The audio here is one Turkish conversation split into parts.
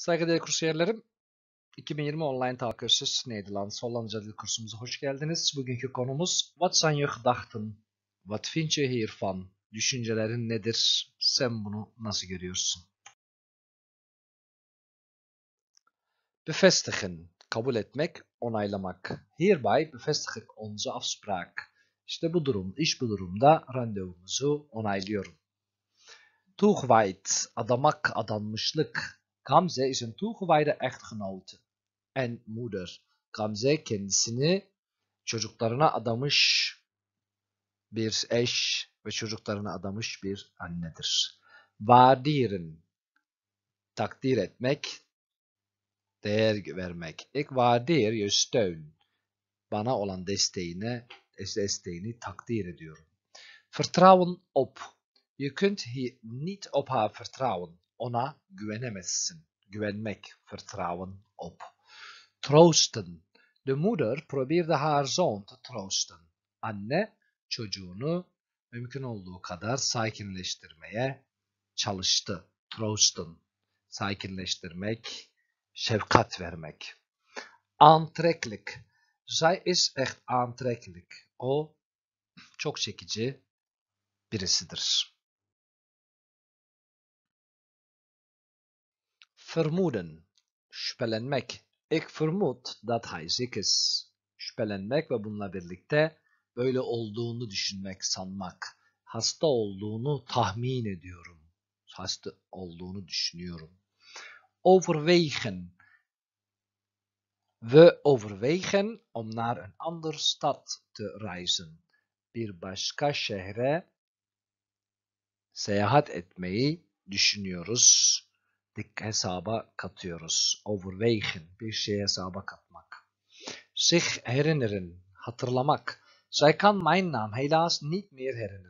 Saygıdeğer kursiyerlerim, 2020 online takipçisi neydi lan? Sollanıca dil kursumuza hoş geldiniz. Bugünkü konumuz What sen yok dahtın? What finche hier van? Düşüncelerin nedir? Sen bunu nasıl görüyorsun? Befestigen, kabul etmek, onaylamak. Hereby befestigen onze afspraak. İşte bu durum, iş bu durumda randevumuzu onaylıyorum. Tuğvayt, adamak, adanmışlık, Gamze is een toegewijde echtgenote en moeder. Gamze kendisini çocuklarına adamış bir eş ve çocuklarına adamış bir annedir. Waarderen. takdir etmek, değer vermek. Ik waardeer je steun. Bana olan desteğine, desteğini takdir ediyorum. Vertrouwen op. Je kunt hier niet op haar vertrouwen. ona güvenemezsin. Güvenmek, vertrouwen op. Troosten. De moeder probeerde haar zoon te troosten. Anne çocuğunu mümkün olduğu kadar sakinleştirmeye çalıştı. Troosten. Sakinleştirmek, şefkat vermek. Aantrekkelijk. Zij is echt aantrekkelijk. O çok çekici birisidir. Vermoeden, şüphelenmek. Ik vermoed dat hij ziek is. Şüphelenmek ve bununla birlikte böyle olduğunu düşünmek, sanmak. Hasta olduğunu tahmin ediyorum. Hasta olduğunu düşünüyorum. Overwegen. We overwegen om naar een ander stad te reizen. Bir başka şehre seyahat etmeyi düşünüyoruz dik hesaba katıyoruz. Overwegen bir şeye hesaba katmak. Sich herinneren hatırlamak. Zij kan mijn naam helaas niet meer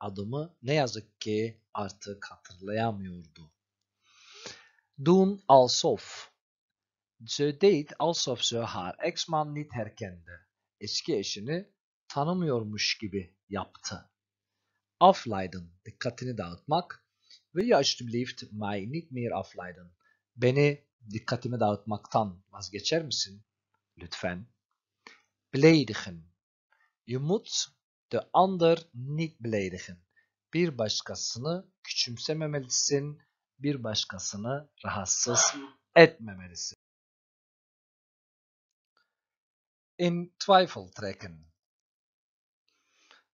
Adımı ne yazık ki artık hatırlayamıyordu. Dun alsof. Ze deed alsof ze haar ex-man niet herkende. Eski eşini tanımıyormuş gibi yaptı. Afleiden dikkatini dağıtmak ve alsjeblieft mij niet meer afleiden. Beni dikkatimi dağıtmaktan vazgeçer misin? Lütfen. Beledigen. Je moet de ander niet beledigen. Bir başkasını küçümsememelisin, bir başkasını rahatsız etmemelisin. In twijfel trekken.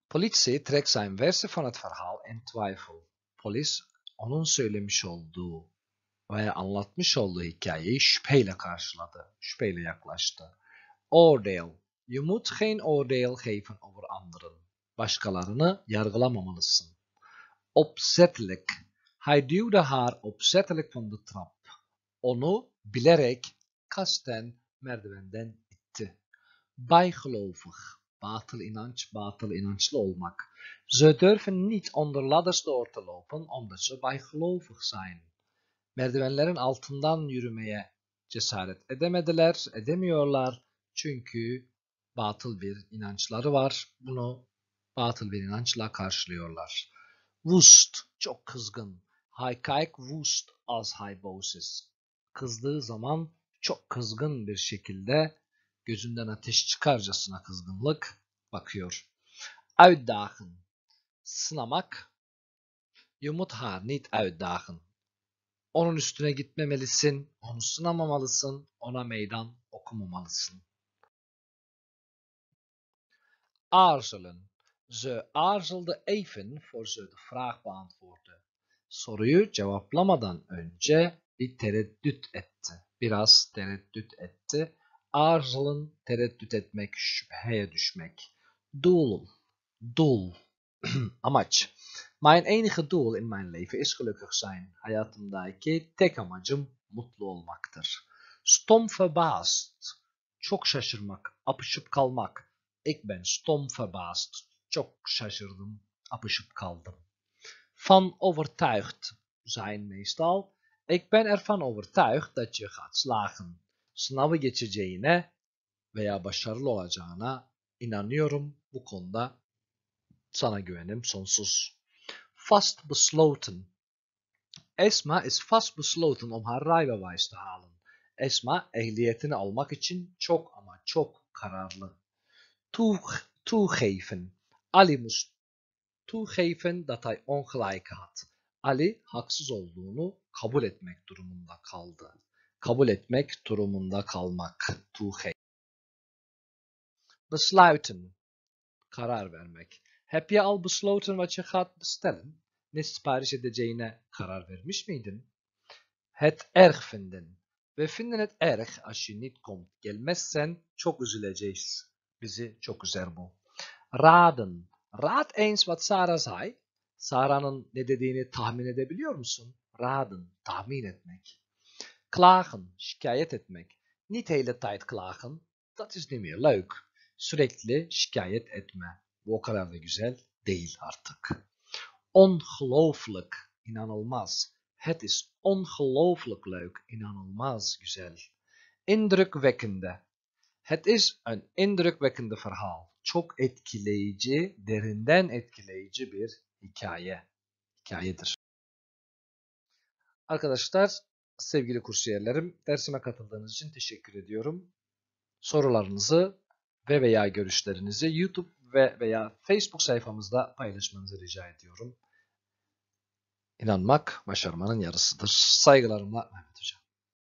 Politie trekt zijn versie van het verhaal in twijfel. Polis onun söylemiş olduğu ve anlatmış olduğu hikayeyi şüpheyle karşıladı, şüpheyle yaklaştı. Ordale, you moet geen ordale geven over anderen. Başkalarını yargılamamalısın. Opzettelijk, hij duwde haar opzettelijk van de trap. Onu bilerek kasten merdivenden itti. Bijgelovig, Batıl inanç, batıl inançlı olmak. Ze durven niet onder ladders door te lopen omdat ze bijgelovig zijn. Merdivenlerin altından yürümeye cesaret edemediler, edemiyorlar. Çünkü batıl bir inançları var. Bunu batıl bir inançla karşılıyorlar. Wust, çok kızgın. Haykayk wust az haybosiz. Kızdığı zaman çok kızgın bir şekilde gözünden ateş çıkarcasına kızgınlık bakıyor. Uitdagen sınamak You must have need Onun üstüne gitmemelisin, onu sınamamalısın, ona meydan okumamalısın. Arzelen, Ze aarzelde even voor ze de vraag beantwoordde. Soruyu cevaplamadan önce bir tereddüt etti. Biraz tereddüt etti. Aarzelen tereddüt etmek, şüpheye düşmek. Doel, doel, amaç. Mijn enige doel in mijn leven is gelukkig zijn. Hayatımdaki tek amacım mutlu olmaktır. Stom verbaasd, çok şaşırmak, apışıp kalmak. Ik ben stom verbaasd, çok şaşırdım, apışıp kaldım. Van overtuigd zijn meestal. Ik ben ervan overtuigd dat je gaat slagen. sınavı geçeceğine veya başarılı olacağına inanıyorum. Bu konuda sana güvenim sonsuz. Fast besloten. Esma is fast besloten om um haar rijbewijs te halen. Esma ehliyetini almak için çok ama çok kararlı. Toegeven. Ali moest toegeven dat hij ongelijk had. Ali haksız olduğunu kabul etmek durumunda kaldı kabul etmek durumunda kalmak. Tuhe. Besluiten. Karar vermek. Heb je al besloten wat je gaat bestellen? Ne sipariş edeceğine karar vermiş miydin? Het erg vinden. We vinden het erg als je niet komt. Gelmezsen çok üzüleceğiz. Bizi çok üzer bu. Raden. Raad eens wat Sarah zei. Sarah'nın ne dediğini tahmin edebiliyor musun? Raden. Tahmin etmek. klagen, şikayet etmek. Niet hele tijd klagen, dat is niet meer leuk. Sürekli şikayet etme. Bu o kadar da güzel değil artık. Ongelooflijk, inanılmaz. Het is ongelooflijk leuk, in inanılmaz güzel. Indrukwekkende. Het is een indrukwekkende verhaal. Çok etkileyici, derinden etkileyici bir hikaye. Hikayedir. Arkadaşlar Sevgili kursiyerlerim, dersime katıldığınız için teşekkür ediyorum. Sorularınızı ve veya görüşlerinizi YouTube ve veya Facebook sayfamızda paylaşmanızı rica ediyorum. İnanmak başarmanın yarısıdır. Saygılarımla Mehmet Hocam.